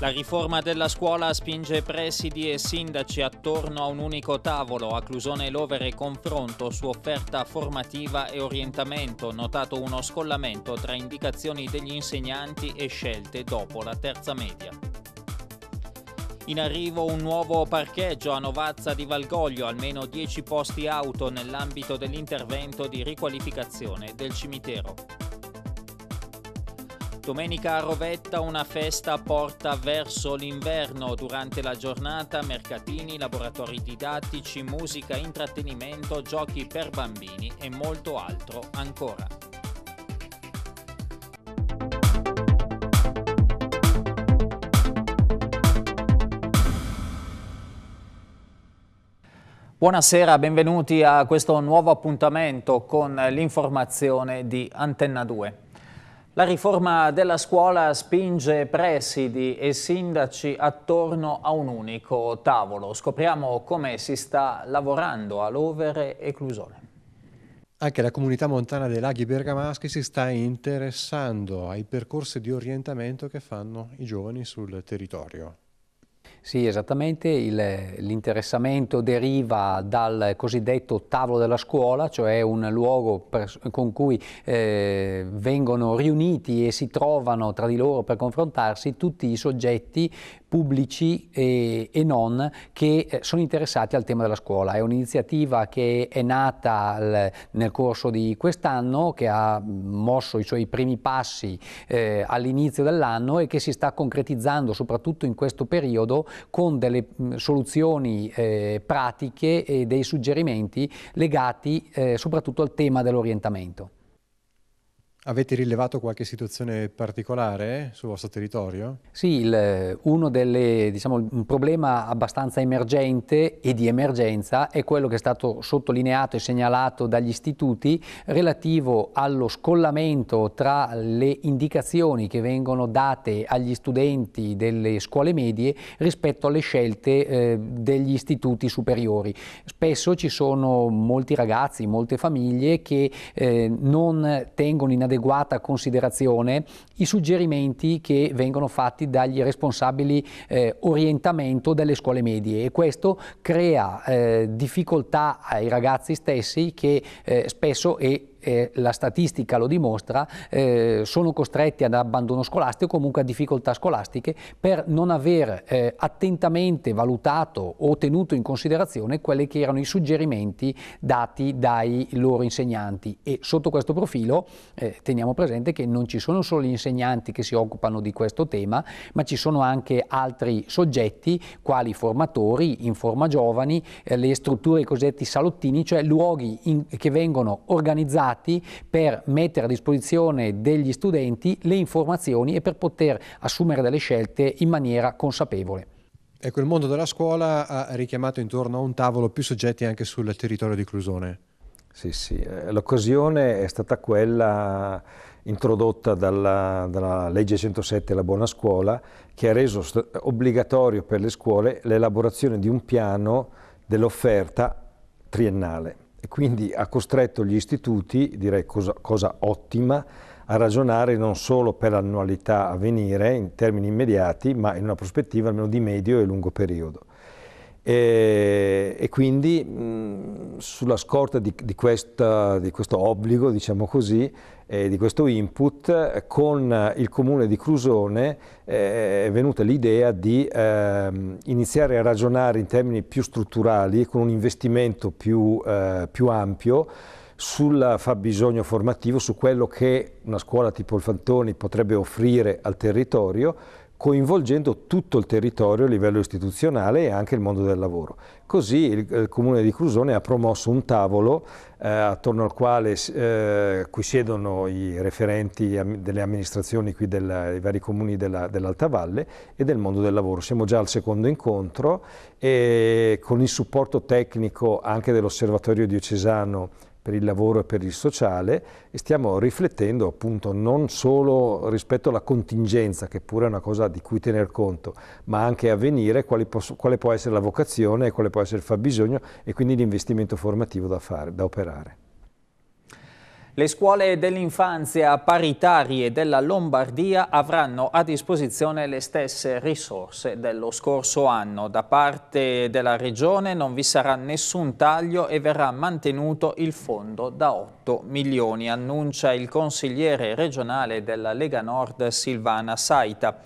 La riforma della scuola spinge presidi e sindaci attorno a un unico tavolo, a Clusone Lovere confronto su offerta formativa e orientamento, notato uno scollamento tra indicazioni degli insegnanti e scelte dopo la terza media. In arrivo un nuovo parcheggio a Novazza di Valgoglio, almeno 10 posti auto nell'ambito dell'intervento di riqualificazione del cimitero. Domenica a Rovetta una festa porta verso l'inverno. Durante la giornata mercatini, laboratori didattici, musica, intrattenimento, giochi per bambini e molto altro ancora. Buonasera, benvenuti a questo nuovo appuntamento con l'informazione di Antenna 2. La riforma della scuola spinge presidi e sindaci attorno a un unico tavolo. Scopriamo come si sta lavorando all'Overe e Clusone. Anche la comunità montana dei laghi bergamaschi si sta interessando ai percorsi di orientamento che fanno i giovani sul territorio. Sì, esattamente. l'interessamento deriva dal cosiddetto tavolo della scuola, cioè un luogo per, con cui eh, vengono riuniti e si trovano tra di loro per confrontarsi tutti i soggetti pubblici e, eh, e non che eh, sono interessati al tema della scuola. È un'iniziativa che è nata l, nel corso di quest'anno, che ha mosso i suoi primi passi eh, all'inizio dell'anno e che si sta concretizzando soprattutto in questo periodo con delle mm, soluzioni eh, pratiche e dei suggerimenti legati eh, soprattutto al tema dell'orientamento. Avete rilevato qualche situazione particolare sul vostro territorio? Sì, il, eh, uno delle, diciamo, un problema abbastanza emergente e di emergenza è quello che è stato sottolineato e segnalato dagli istituti relativo allo scollamento tra le indicazioni che vengono date agli studenti delle scuole medie rispetto alle scelte eh, degli istituti superiori. Spesso ci sono molti ragazzi, molte famiglie che eh, non tengono in adeguata considerazione i suggerimenti che vengono fatti dagli responsabili eh, orientamento delle scuole medie e questo crea eh, difficoltà ai ragazzi stessi che eh, spesso e eh, la statistica lo dimostra, eh, sono costretti ad abbandono scolastico o comunque a difficoltà scolastiche per non aver eh, attentamente valutato o tenuto in considerazione quelli che erano i suggerimenti dati dai loro insegnanti e sotto questo profilo eh, teniamo presente che non ci sono solo gli insegnanti che si occupano di questo tema, ma ci sono anche altri soggetti quali formatori, informa giovani, eh, le strutture i cosiddetti salottini, cioè luoghi in, che vengono organizzati dati per mettere a disposizione degli studenti le informazioni e per poter assumere delle scelte in maniera consapevole. Ecco, il mondo della scuola ha richiamato intorno a un tavolo più soggetti anche sul territorio di Clusone. Sì, sì, eh, l'occasione è stata quella introdotta dalla, dalla, legge 107 la buona scuola che ha reso obbligatorio per le scuole l'elaborazione di un piano dell'offerta triennale e quindi ha costretto gli istituti, direi cosa, cosa ottima, a ragionare non solo per l'annualità a venire in termini immediati, ma in una prospettiva almeno di medio e lungo periodo. E, e quindi mh, sulla scorta di, di, questa, di, questo obbligo, diciamo così, eh, di questo input, con il comune di Crusone eh, è venuta l'idea di ehm, iniziare a ragionare in termini più strutturali, con un investimento più, eh, più ampio, sul fabbisogno formativo, su quello che una scuola tipo il Fantoni potrebbe offrire al territorio coinvolgendo tutto il territorio a livello istituzionale e anche il mondo del lavoro. Così il, eh, il Comune di Crusone ha promosso un tavolo eh, attorno al quale eh, siedono i referenti delle amministrazioni della, dei vari comuni della, dell'Alta Valle e del mondo del lavoro. Siamo già al secondo incontro e con il supporto tecnico anche dell'Osservatorio diocesano per il lavoro e per il sociale e stiamo riflettendo appunto non solo rispetto alla contingenza, che pure è una cosa di cui tener conto, ma anche a venire posso, quale può essere la vocazione, quale può essere il fabbisogno e quindi l'investimento formativo da fare, da operare. Le scuole dell'infanzia paritarie della Lombardia avranno a disposizione le stesse risorse dello scorso anno. Da parte della Regione non vi sarà nessun taglio e verrà mantenuto il fondo da 8 milioni, annuncia il consigliere regionale della Lega Nord Silvana Saita.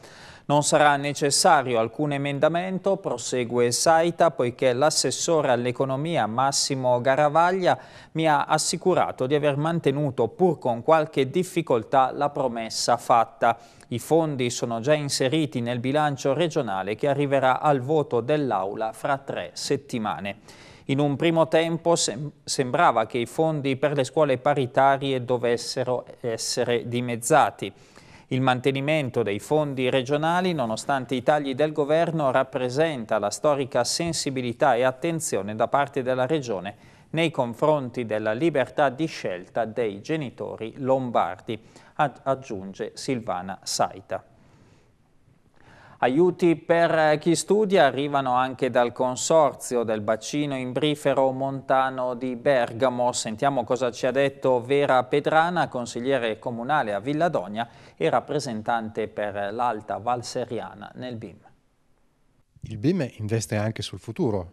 Non sarà necessario alcun emendamento, prosegue Saita, poiché l'assessore all'economia Massimo Garavaglia mi ha assicurato di aver mantenuto, pur con qualche difficoltà, la promessa fatta. I fondi sono già inseriti nel bilancio regionale che arriverà al voto dell'Aula fra tre settimane. In un primo tempo sem sembrava che i fondi per le scuole paritarie dovessero essere dimezzati. Il mantenimento dei fondi regionali, nonostante i tagli del governo, rappresenta la storica sensibilità e attenzione da parte della Regione nei confronti della libertà di scelta dei genitori lombardi, aggiunge Silvana Saita. Aiuti per chi studia arrivano anche dal consorzio del bacino imbrifero montano di Bergamo. Sentiamo cosa ci ha detto Vera Pedrana, consigliere comunale a Villadogna e rappresentante per l'Alta Valseriana nel BIM. Il BIM investe anche sul futuro,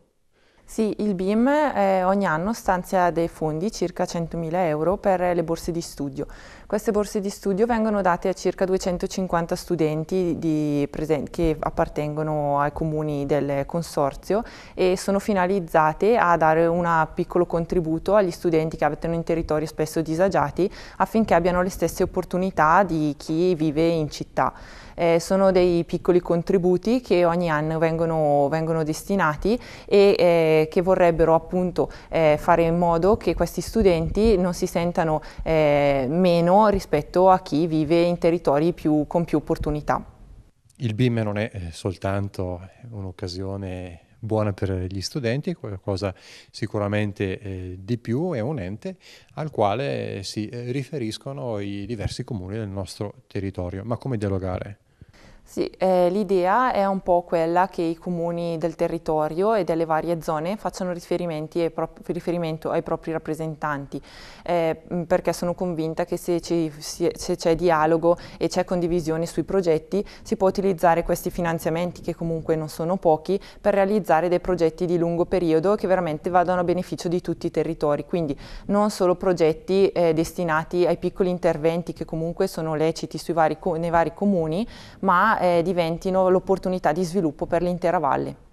sì, il BIM eh, ogni anno stanzia dei fondi, circa 100.000 euro, per le borse di studio. Queste borse di studio vengono date a circa 250 studenti di, che appartengono ai comuni del consorzio e sono finalizzate a dare un piccolo contributo agli studenti che abitano in territori spesso disagiati affinché abbiano le stesse opportunità di chi vive in città. Eh, sono dei piccoli contributi che ogni anno vengono, vengono destinati e eh, che vorrebbero appunto eh, fare in modo che questi studenti non si sentano eh, meno rispetto a chi vive in territori più, con più opportunità. Il BIM non è eh, soltanto un'occasione buona per gli studenti, è qualcosa sicuramente eh, di più, è un ente al quale si eh, riferiscono i diversi comuni del nostro territorio. Ma come dialogare? Sì, eh, l'idea è un po' quella che i comuni del territorio e delle varie zone facciano ai riferimento ai propri rappresentanti, eh, perché sono convinta che se c'è dialogo e c'è condivisione sui progetti si può utilizzare questi finanziamenti, che comunque non sono pochi, per realizzare dei progetti di lungo periodo che veramente vadano a beneficio di tutti i territori, quindi non solo progetti eh, destinati ai piccoli interventi che comunque sono leciti vari, nei vari comuni, ma eh, diventino l'opportunità di sviluppo per l'intera valle.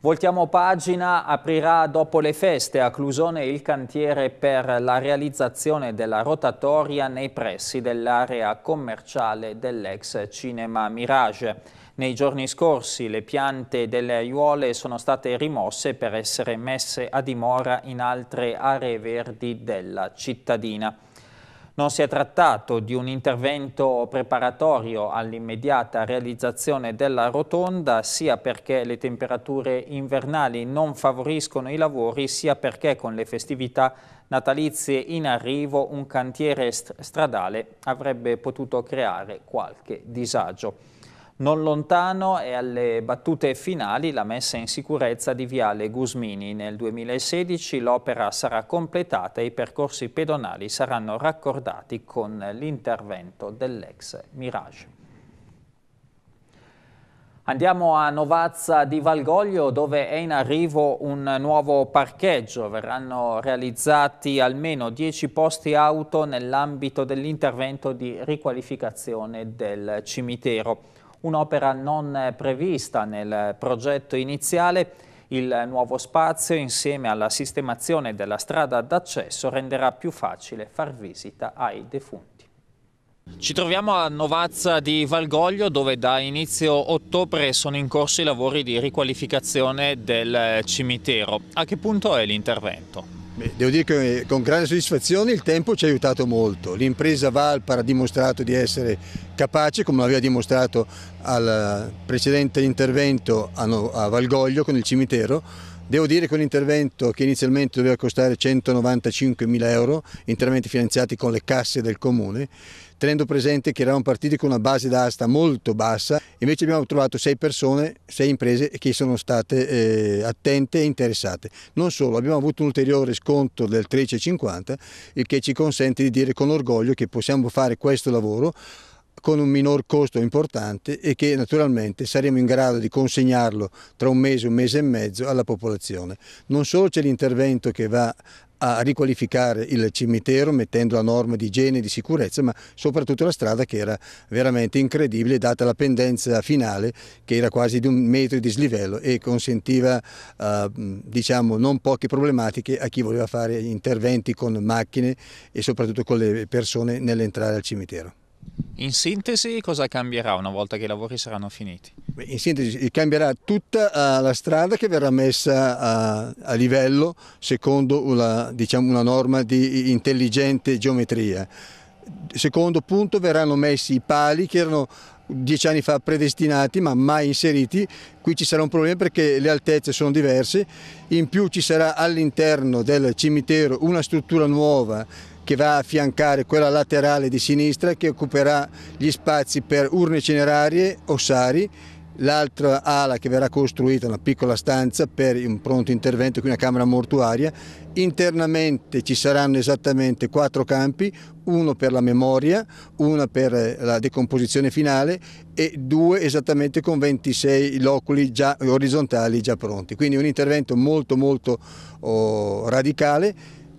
Voltiamo pagina, aprirà dopo le feste a Clusone il cantiere per la realizzazione della rotatoria nei pressi dell'area commerciale dell'ex cinema Mirage. Nei giorni scorsi le piante delle aiuole sono state rimosse per essere messe a dimora in altre aree verdi della cittadina. Non si è trattato di un intervento preparatorio all'immediata realizzazione della rotonda, sia perché le temperature invernali non favoriscono i lavori, sia perché con le festività natalizie in arrivo un cantiere stradale avrebbe potuto creare qualche disagio. Non lontano è alle battute finali la messa in sicurezza di Viale Gusmini. Nel 2016 l'opera sarà completata e i percorsi pedonali saranno raccordati con l'intervento dell'ex Mirage. Andiamo a Novazza di Valgoglio dove è in arrivo un nuovo parcheggio. Verranno realizzati almeno 10 posti auto nell'ambito dell'intervento di riqualificazione del cimitero un'opera non eh, prevista nel progetto iniziale. Il nuovo spazio, insieme alla sistemazione della strada d'accesso, renderà più facile far visita ai defunti. Ci troviamo a Novazza di Valgoglio dove da inizio ottobre sono in corso i lavori di riqualificazione del cimitero. A che punto è l'intervento? Devo dire che eh, con grande soddisfazione il tempo ci ha aiutato molto. L'impresa Valpar ha dimostrato di essere capace, come l'aveva dimostrato al precedente intervento a Valgoglio con il cimitero, Devo dire che un intervento che inizialmente doveva costare 195.000 euro, interamente finanziati con le casse del comune, tenendo presente che eravamo partiti con una base d'asta molto bassa, invece abbiamo trovato sei persone, sei imprese che sono state eh, attente e interessate. Non solo, abbiamo avuto un ulteriore sconto del 13,50, il che ci consente di dire con orgoglio che possiamo fare questo lavoro con un minor costo importante e che naturalmente saremo in grado di consegnarlo tra un mese, un mese e mezzo alla popolazione. Non solo c'è l'intervento che va a riqualificare il cimitero mettendo a norma di igiene e di sicurezza, ma soprattutto la strada che era veramente incredibile data la pendenza finale che era quasi di un metro di slivello e consentiva eh, diciamo, non poche problematiche a chi voleva fare interventi con macchine e soprattutto con le persone nell'entrare al cimitero. In sintesi cosa cambierà una volta che i lavori saranno finiti? in sintesi eh, cambierà tutta uh, la strada che verrà messa uh, a livello secondo una, diciamo, una norma di intelligente geometria. Secondo punto verranno messi i pali che erano dieci anni fa predestinati ma mai inseriti, qui ci sarà un problema perché le altezze sono diverse, in più ci sarà all'interno del cimitero una struttura nuova che va a affiancare quella laterale di sinistra che occuperà gli spazi per urne cinerarie, ossari, l'altra ala che verrà costruita, una piccola stanza per un pronto intervento, qui una camera mortuaria. Internamente ci saranno esattamente quattro campi, uno per la memoria, uno per eh, la decomposizione finale e due esattamente con 26 loculi già orizzontali già pronti. Quindi un intervento molto molto oh, radicale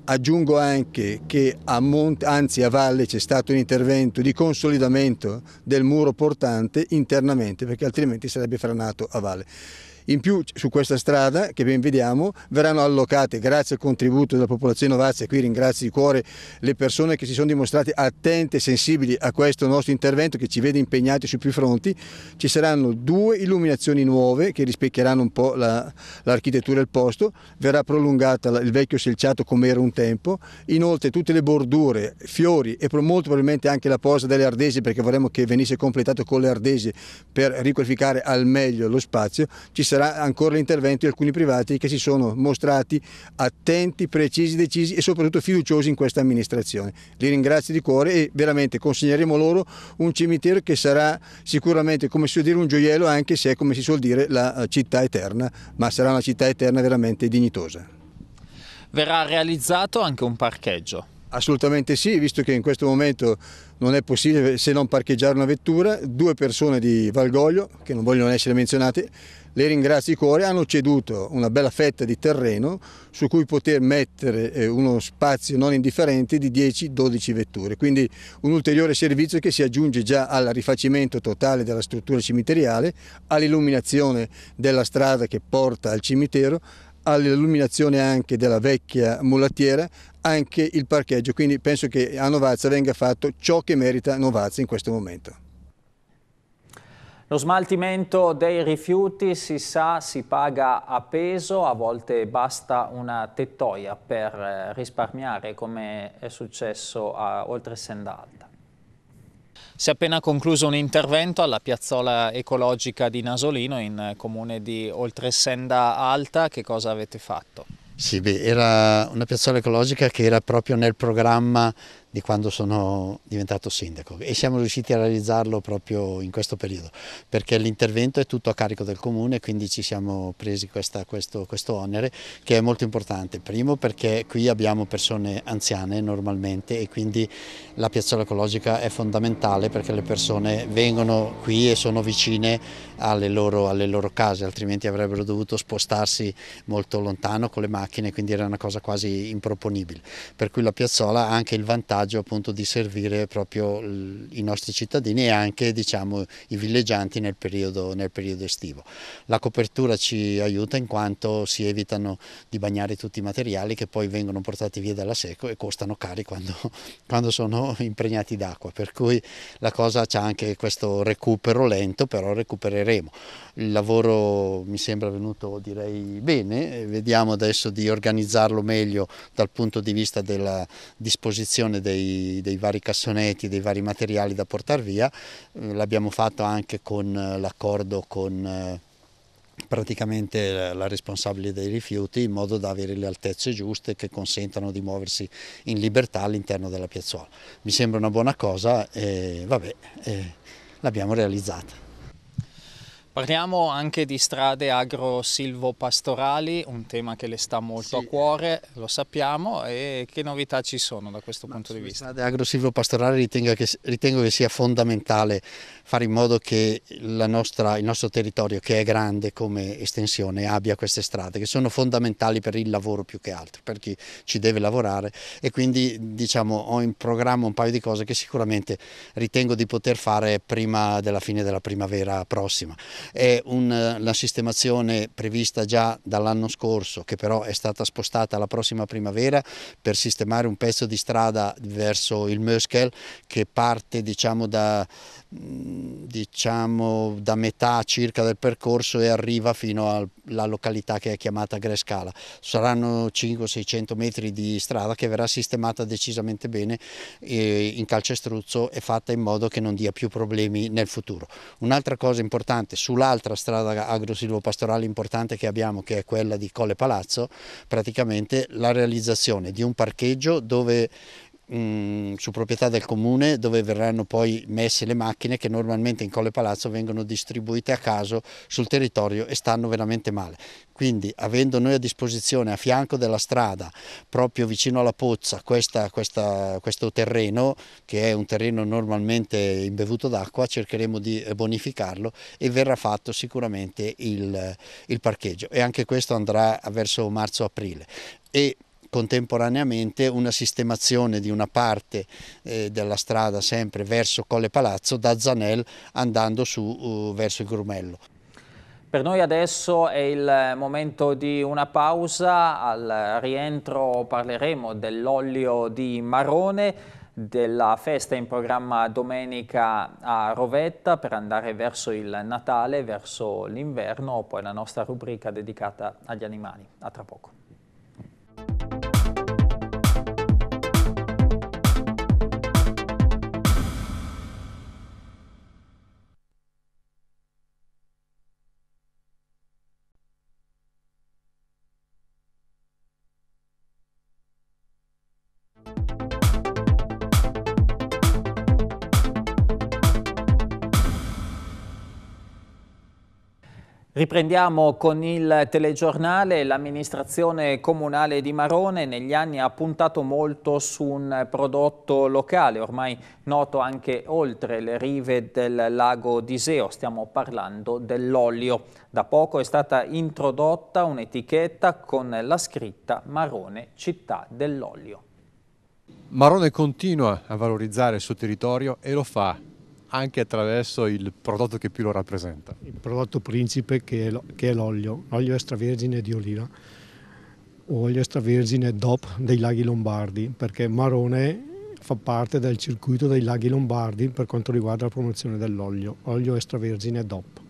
Aggiungo anche che a monte, anzi a valle c'è stato un intervento di consolidamento del muro portante internamente perché altrimenti sarebbe frenato a valle. In più su questa strada che ben vediamo verranno allocate grazie al contributo della popolazione Novazia, qui ringrazio di cuore le persone che si sono dimostrate attente e sensibili a questo nostro intervento che ci vede impegnati su più fronti, ci saranno due illuminazioni nuove che rispecchieranno un po' l'architettura la, del posto, verrà prolungata il vecchio selciato come era un tempo, inoltre tutte le bordure, fiori e molto probabilmente anche la posa delle ardesi perché vorremmo che venisse completato con le ardesi per riqualificare al meglio lo spazio, ci sarà sarà ancora l'intervento di alcuni privati che si sono mostrati attenti, precisi, decisi e soprattutto fiduciosi in questa amministrazione. Li ringrazio di cuore e veramente consegneremo loro un cimitero che sarà sicuramente, come si suol dire, un gioiello anche se è come si suol dire la eh, città eterna, ma sarà una città eterna veramente dignitosa. Verrà realizzato anche un parcheggio. Assolutamente sì, visto che in questo momento non è possibile se non parcheggiare una vettura, due persone di Valgoglio, che non vogliono essere menzionate, le ringrazio di ecco, cuore, hanno ceduto una bella fetta di terreno su cui poter mettere eh, uno spazio non indifferente di 10-12 vetture, quindi un ulteriore servizio che si aggiunge già al rifacimento totale della struttura cimiteriale, all'illuminazione della strada che porta al cimitero, all'illuminazione anche della vecchia mulattiera, anche il parcheggio, quindi penso che a Novazza venga fatto ciò che merita Novazza in questo momento. Lo smaltimento dei rifiuti si sa si paga a peso, a volte basta una tettoia per eh, risparmiare come è successo a oltre Sendalta. Si è appena concluso un intervento alla piazzola ecologica di Nasolino in comune di Oltre Senda Alta. Che cosa avete fatto? Sì, beh, era una piazzola ecologica che era proprio nel programma di quando sono diventato sindaco e siamo riusciti a realizzarlo proprio in questo periodo perché l'intervento è tutto a carico del comune quindi ci siamo presi questa, questo, questo onere che è molto importante. Primo perché qui abbiamo persone anziane normalmente e quindi la piazzola ecologica è fondamentale perché le persone vengono qui e sono vicine alle loro, alle loro case altrimenti avrebbero dovuto spostarsi molto lontano con le macchine quindi era una cosa quasi improponibile per cui la piazzola ha anche il vantaggio vantaggio appunto di servire proprio i nostri cittadini e anche diciamo, i villeggianti nel periodo, nel periodo estivo. La copertura ci aiuta in quanto si evitano di bagnare tutti i materiali che poi vengono portati via dalla secco e costano cari quando, quando sono impregnati d'acqua, per cui la cosa c'è anche questo recupero lento, però recupereremo. Il lavoro mi sembra venuto direi bene, vediamo adesso di organizzarlo meglio dal punto di vista della disposizione dei dei, dei, vari cassonetti, dei vari materiali da portare via, eh, l'abbiamo fatto anche con eh, l'accordo con eh, praticamente la responsabile dei rifiuti in modo da avere le altezze giuste che consentano di muoversi in libertà all'interno della piazzuola. Mi sembra una buona cosa e vabbè, l'abbiamo realizzata. Parliamo anche di strade agro-silvopastorali, un tema che le sta molto sì. a cuore, lo sappiamo, e che novità ci sono da questo Ma punto di vista? Strade agro-silvopastorali ritengo, ritengo che, sia fondamentale fare in modo che nostra, il nostro territorio, che è grande come estensione, abbia queste strade, che sono fondamentali per il lavoro più che altro, per chi ci deve lavorare e quindi diciamo, ho in programma un paio di cose che sicuramente ritengo di poter fare prima della fine della primavera prossima è un, eh, la sistemazione prevista già dall'anno scorso che però è stata spostata alla prossima primavera per sistemare un pezzo di strada verso il Möskel che parte diciamo da, mm, diciamo, da metà circa del percorso e arriva fino alla località che è chiamata Grescala. Saranno 500-600 metri di strada che verrà sistemata decisamente bene in calcestruzzo e fatta in modo che non dia più problemi nel futuro. Un'altra cosa importante sul sull'altra strada agrosilvo pastorale importante che abbiamo che è quella di Colle Palazzo praticamente la realizzazione di un parcheggio dove mh, mm, su proprietà del comune dove verranno poi messe le macchine che normalmente in Colle Palazzo vengono distribuite a caso sul territorio e stanno veramente male. Quindi avendo noi a disposizione a fianco della strada, proprio vicino alla pozza, questa, questa, questo terreno, che è un terreno normalmente imbevuto d'acqua, cercheremo di bonificarlo e verrà fatto sicuramente il, il parcheggio e anche questo andrà verso marzo-aprile e contemporaneamente una sistemazione di una parte eh, della strada sempre verso Colle Palazzo da Zanel andando su uh, verso il Grumello. Per noi adesso è il momento di una pausa, al rientro parleremo dell'olio di Marone della festa in programma domenica a Rovetta per andare verso il Natale, verso l'inverno, poi la nostra rubrica dedicata agli animali. A tra poco. Riprendiamo con il telegiornale, l'amministrazione comunale di Marone negli anni ha puntato molto su un prodotto locale, ormai noto anche oltre le rive del lago d'Iseo, stiamo parlando dell'olio. Da poco è stata introdotta un'etichetta con la scritta Marone città dell'olio. Marone continua a valorizzare il suo territorio e lo fa anche attraverso il prodotto che più lo rappresenta. Il prodotto principe che è l'olio, l'olio extravergine di oliva o olio extravergine DOP dei laghi lombardi, perché Marone fa parte del circuito dei laghi lombardi per quanto riguarda la promozione dell'olio, olio extravergine DOP.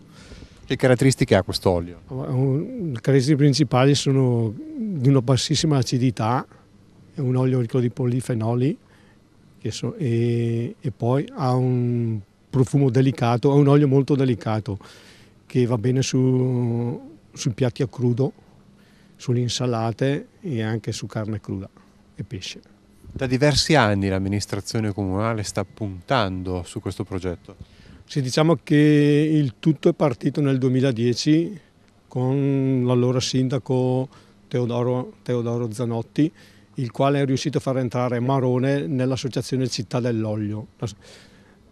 Che caratteristiche ha questo olio? Le caratteristiche principali sono di una bassissima acidità, è un olio ricco di polifenoli, so, e, e poi ha un profumo delicato, ha un olio molto delicato che va bene su, sui piatti a crudo, sulle insalate e anche su carne cruda e pesce. Da diversi anni l'amministrazione comunale sta puntando su questo progetto. Sì, diciamo che il tutto è partito nel 2010 con l'allora sindaco Teodoro, Teodoro Zanotti il quale è riuscito a far entrare Marone nell'associazione Città dell'Olio.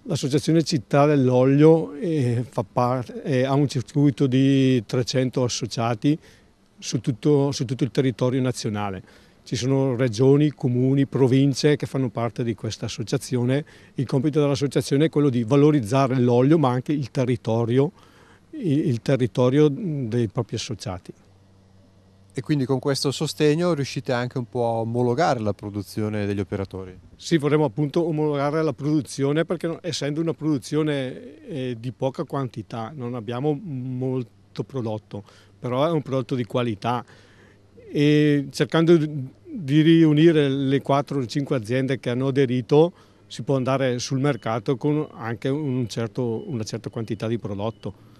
L'associazione Città dell'Olio eh, eh, ha un circuito di 300 associati su tutto, su tutto il territorio nazionale. Ci sono regioni, comuni, province che fanno parte di questa associazione. Il compito dell'associazione è quello di valorizzare l'olio ma anche il territorio, il territorio dei propri associati. E quindi con questo sostegno riuscite anche un po' a omologare la produzione degli operatori? Sì, vorremmo appunto omologare la produzione perché essendo una produzione eh, di poca quantità non abbiamo molto prodotto, però è un prodotto di qualità e cercando di riunire le 4 o 5 aziende che hanno aderito si può andare sul mercato con anche un certo, una certa quantità di prodotto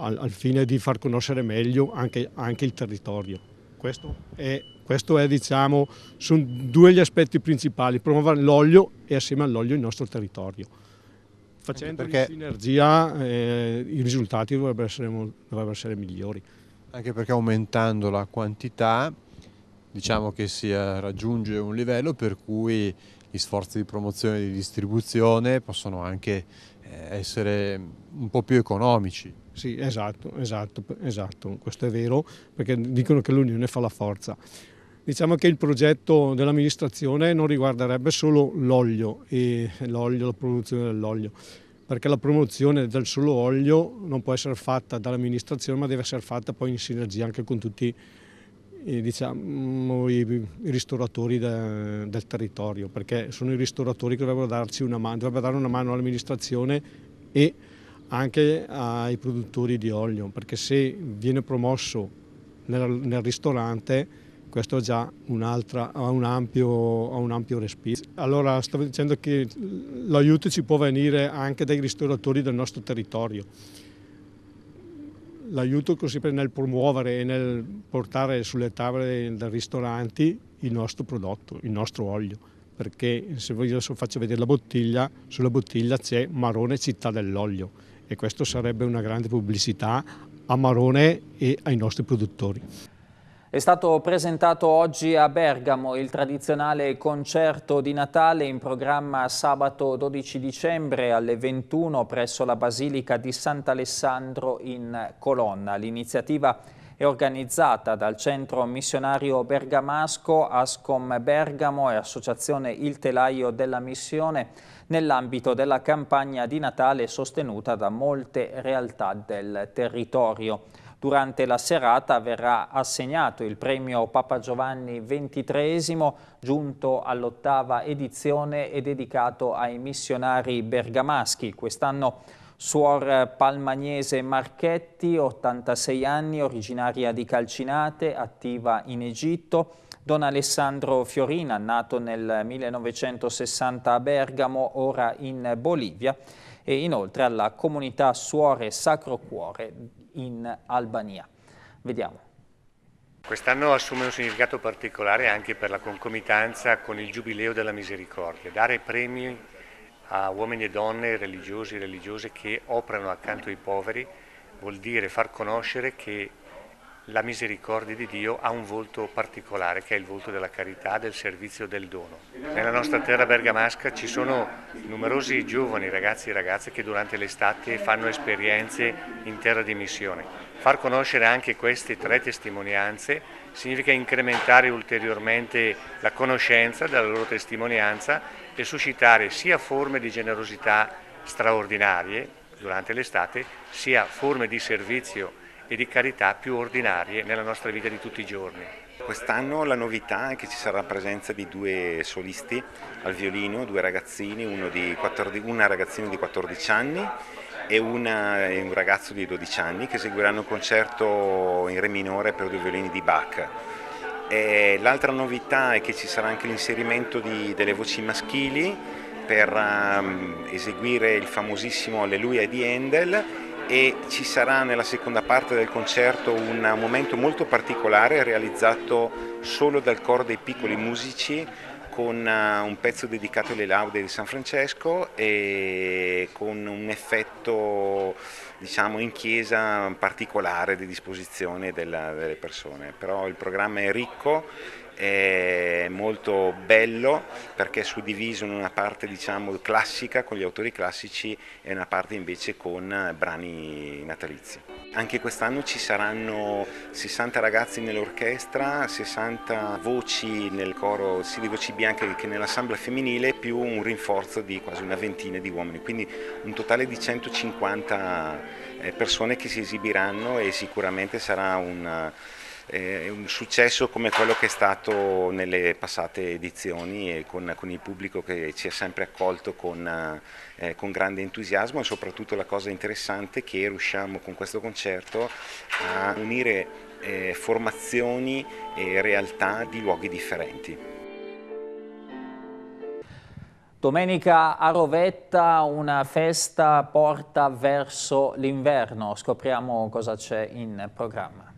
al, al fine di far conoscere meglio anche, anche il territorio. Questo è, questo è diciamo, sono due gli aspetti principali, promuovere l'olio e assieme all'olio il nostro territorio. Facendo perché... sinergia eh, i risultati dovrebbero essere, dovrebbero essere migliori. Anche perché aumentando la quantità diciamo che si eh, raggiunge un livello per cui gli sforzi di promozione e di distribuzione possono anche eh, essere un po' più economici. Sì, esatto, esatto, esatto, questo è vero, perché dicono che l'unione fa la forza. Diciamo che il progetto dell'amministrazione non riguarderebbe solo l'olio e l'olio, la produzione dell'olio, perché la promozione del solo olio non può essere fatta dall'amministrazione, ma deve essere fatta poi in sinergia anche con tutti i, eh, diciamo, i ristoratori de, del territorio, perché sono i ristoratori che dovrebbero, darci una, mano, dovrebbero dare una mano all'amministrazione e anche ai produttori di olio, perché se viene promosso nel, nel ristorante questo già ha un, un, ampio, respiro. Allora stavo dicendo che l'aiuto ci può venire anche dai ristoratori del nostro territorio. L'aiuto così nel promuovere e nel portare sulle tavole dei ristoranti il nostro prodotto, il nostro olio, perché se voi adesso faccio vedere la bottiglia, sulla bottiglia c'è Marone Città dell'Olio e questo sarebbe una grande pubblicità a Marone e ai nostri produttori. È stato presentato oggi a Bergamo il tradizionale concerto di Natale in programma sabato 12 dicembre alle 21 presso la Basilica di Sant'Alessandro in Colonna. L'iniziativa è è organizzata dal Centro Missionario Bergamasco, Ascom Bergamo e Associazione Il Telaio della Missione nell'ambito della campagna di Natale sostenuta da molte realtà del territorio. Durante la serata verrà assegnato il premio Papa Giovanni XXIII, giunto all'ottava edizione e dedicato ai missionari bergamaschi. Quest'anno Suor Palmagnese Marchetti, 86 anni, originaria di Calcinate, attiva in Egitto. Don Alessandro Fiorina, nato nel 1960 a Bergamo, ora in Bolivia e inoltre alla comunità Suore Sacro Cuore in Albania. Vediamo. Quest'anno assume un significato particolare anche per la concomitanza con il Giubileo della Misericordia. Dare premi a uomini e donne, religiosi e religiose che operano accanto ai poveri, vuol dire far conoscere che la misericordia di Dio ha un volto particolare, che è il volto della carità, del servizio, del dono. Nella nostra terra bergamasca ci sono numerosi giovani ragazzi e ragazze che durante l'estate fanno esperienze in terra di missione. Far conoscere anche queste tre testimonianze significa incrementare ulteriormente la conoscenza della loro testimonianza per suscitare sia forme di generosità straordinarie durante l'estate, sia forme di servizio e di carità più ordinarie nella nostra vita di tutti i giorni. Quest'anno la novità è che ci sarà la presenza di due solisti al violino, due ragazzini, una ragazzina di 14 anni e, una, un ragazzo di 12 anni che seguiranno un concerto in re minore per due violini di Bach l'altra novità è che ci sarà anche l'inserimento di, delle voci maschili per um, eseguire il famosissimo Alleluia di Handel e ci sarà nella seconda parte del concerto un momento molto particolare realizzato solo dal coro dei piccoli musici con eh, un pezzo dedicato alle laude di San Francesco e con un effetto diciamo, in chiesa particolare di disposizione della, delle persone. Però il programma è ricco, è molto bello perché è suddiviso in una parte diciamo, classica con gli autori classici e una parte invece con brani natalizi. Anche quest'anno ci saranno 60 ragazzi nell'orchestra, 60 voci nel coro sia di voci bianche che nell'assemblea femminile, più un rinforzo di quasi una ventina di uomini, quindi un totale di 150 eh, persone che si esibiranno e sicuramente sarà un eh, un successo come quello che è stato nelle passate edizioni e con, con il pubblico che ci ha sempre accolto con, eh, con, grande entusiasmo e soprattutto la cosa interessante è che riusciamo con questo concerto a unire eh, formazioni e realtà di luoghi differenti. Domenica a Rovetta una festa porta verso l'inverno, scopriamo cosa c'è in programma.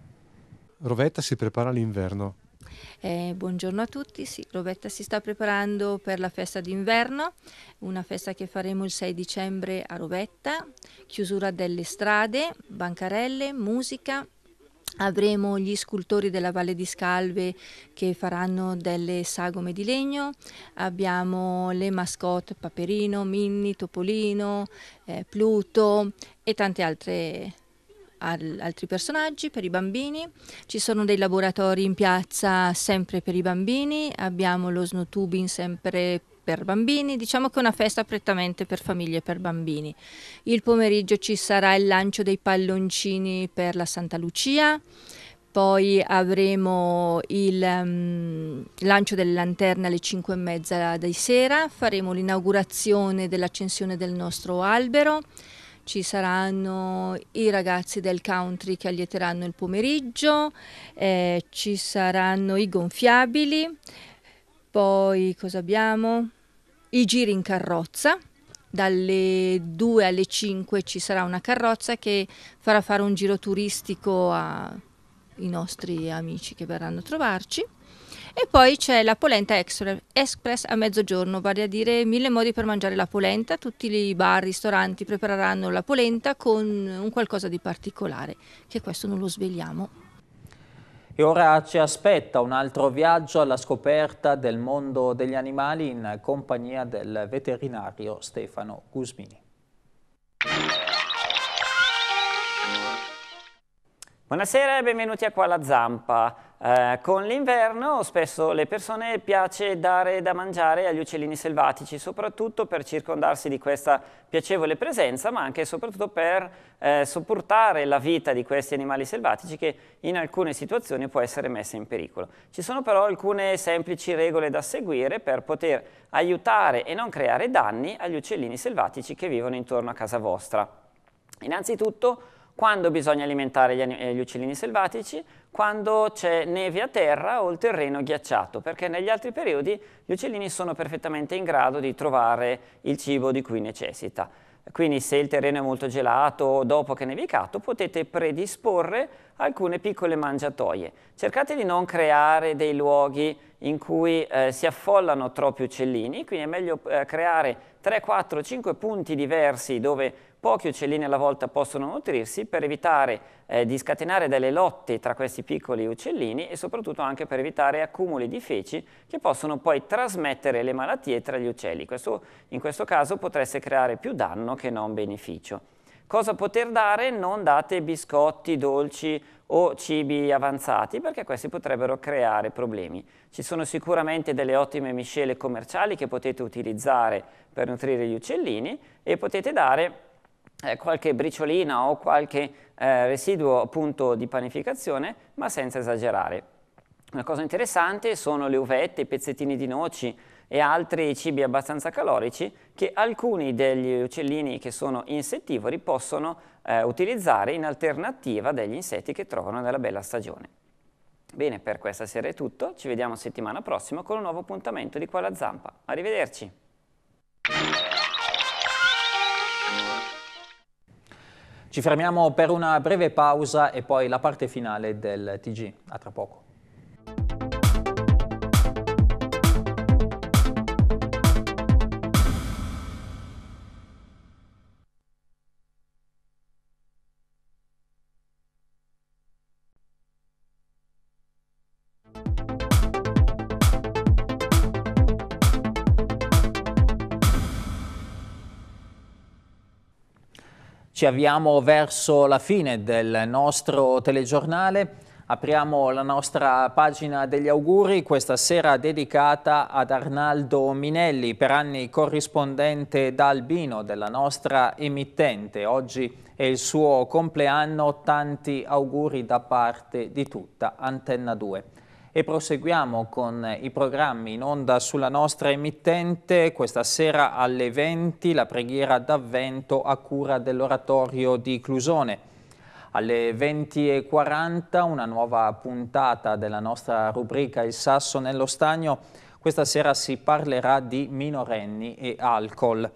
Rovetta si prepara all'inverno. Eh, buongiorno a tutti, sì, Rovetta si sta preparando per la festa d'inverno, una festa che faremo il 6 dicembre a Rovetta, chiusura delle strade, bancarelle, musica, Avremo gli scultori della Valle di Scalve che faranno delle sagome di legno, abbiamo le mascotte Paperino, Minni, Topolino, eh, Pluto e tante altre al, altri personaggi per i bambini, ci sono dei laboratori in piazza sempre per i bambini, abbiamo lo snow tubing sempre per bambini, diciamo che è una festa prettamente per famiglie e per bambini. Il pomeriggio ci sarà il lancio dei palloncini per la Santa Lucia, poi avremo il um, lancio delle lanterne alle 5 e mezza di sera, faremo l'inaugurazione dell'accensione del nostro albero, ci saranno i ragazzi del country che allieteranno il pomeriggio, eh, ci saranno i gonfiabili, poi cosa abbiamo? I giri in carrozza. Dalle 2 alle 5 ci sarà una carrozza che farà fare un giro turistico ai nostri amici che verranno a trovarci. E poi c'è la polenta express a mezzogiorno, vale a dire mille modi per mangiare la polenta. Tutti i bar, i ristoranti prepareranno la polenta con un qualcosa di particolare, che questo non lo svegliamo. E ora ci aspetta un altro viaggio alla scoperta del mondo degli animali in compagnia del veterinario Stefano Gusmini. Buonasera e benvenuti a Qua la Zampa. Eh, con l'inverno spesso le persone piace dare da mangiare agli uccellini selvatici, soprattutto per circondarsi di questa piacevole presenza, ma anche e soprattutto per eh, sopportare la vita di questi animali selvatici che in alcune situazioni può essere messa in pericolo. Ci sono però alcune semplici regole da seguire per poter aiutare e non creare danni agli uccellini selvatici che vivono intorno a casa vostra. Innanzitutto quando bisogna alimentare gli, eh, gli uccellini selvatici, quando c'è neve a terra o il terreno ghiacciato, perché negli altri periodi gli uccellini sono perfettamente in grado di trovare il cibo di cui necessita. Quindi se il terreno è molto gelato o dopo che è nevicato potete predisporre alcune piccole mangiatoie. Cercate di non creare dei luoghi in cui eh, si affollano troppi uccellini, quindi è meglio eh, creare 3, 4, 5 punti diversi dove pochi uccellini alla volta possono nutrirsi per evitare eh, di scatenare delle lotte tra questi piccoli uccellini e soprattutto anche per evitare accumuli di feci che possono poi trasmettere le malattie tra gli uccelli. Questo, in questo caso potreste creare più danno che non beneficio. Cosa poter dare? Non date biscotti, dolci o cibi avanzati perché questi potrebbero creare problemi. Ci sono sicuramente delle ottime miscele commerciali che potete utilizzare per nutrire gli uccellini e potete dare eh, qualche briciolina o qualche eh, residuo appunto di panificazione, ma senza esagerare. Una cosa interessante sono le uvette, i pezzettini di noci e altri cibi abbastanza calorici che alcuni degli uccellini che sono insettivori possono eh, utilizzare in alternativa degli insetti che trovano nella bella stagione. Bene, per questa sera è tutto, ci vediamo settimana prossima con un nuovo appuntamento di Qua la Zampa. Arrivederci! Ci fermiamo per una breve pausa e poi la parte finale del TG. A tra poco. Ci avviamo verso la fine del nostro telegiornale. Apriamo la nostra pagina degli auguri, questa sera dedicata ad Arnaldo Minelli, per anni corrispondente da Albino della nostra emittente. Oggi è il suo compleanno, tanti auguri da parte di tutta Antenna 2. E proseguiamo con i programmi in onda sulla nostra emittente. Questa sera alle 20 la preghiera d'avvento a cura dell'oratorio di Clusone. Alle 20.40 una nuova puntata della nostra rubrica Il Sasso nello Stagno. Questa sera si parlerà di minorenni e alcol.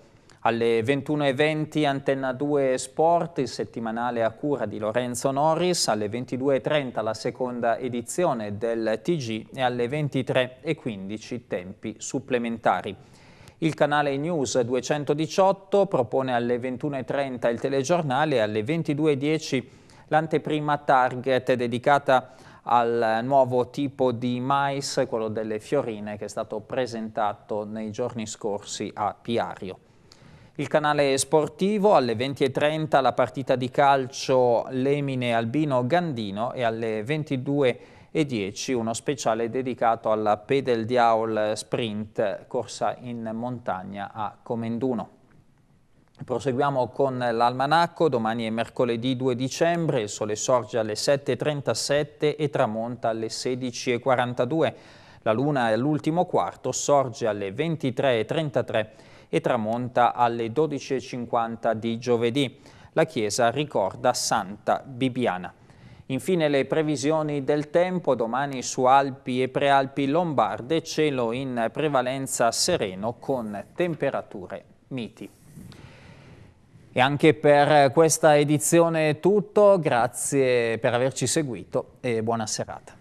Alle 21.20 Antenna 2 Sport, il settimanale a cura di Lorenzo Norris, alle 22.30 la seconda edizione del TG e alle 23.15 tempi supplementari. Il canale News 218 propone alle 21.30 il telegiornale e alle 22.10 l'anteprima Target dedicata al nuovo tipo di mais, quello delle fiorine, che è stato presentato nei giorni scorsi a Piario. Il canale sportivo alle 20.30 la partita di calcio Lemine Albino Gandino e alle 22.10 uno speciale dedicato alla Pedel Diaul Sprint, corsa in montagna a Comenduno. Proseguiamo con l'almanacco, domani è mercoledì 2 dicembre, il sole sorge alle 7.37 e tramonta alle 16.42. La luna è all'ultimo quarto sorge alle 23.33 e tramonta alle 12.50 di giovedì. La chiesa ricorda Santa Bibiana. Infine le previsioni del tempo, domani su Alpi e Prealpi Lombarde, cielo in prevalenza sereno con temperature miti. E anche per questa edizione è tutto, grazie per averci seguito e buona serata.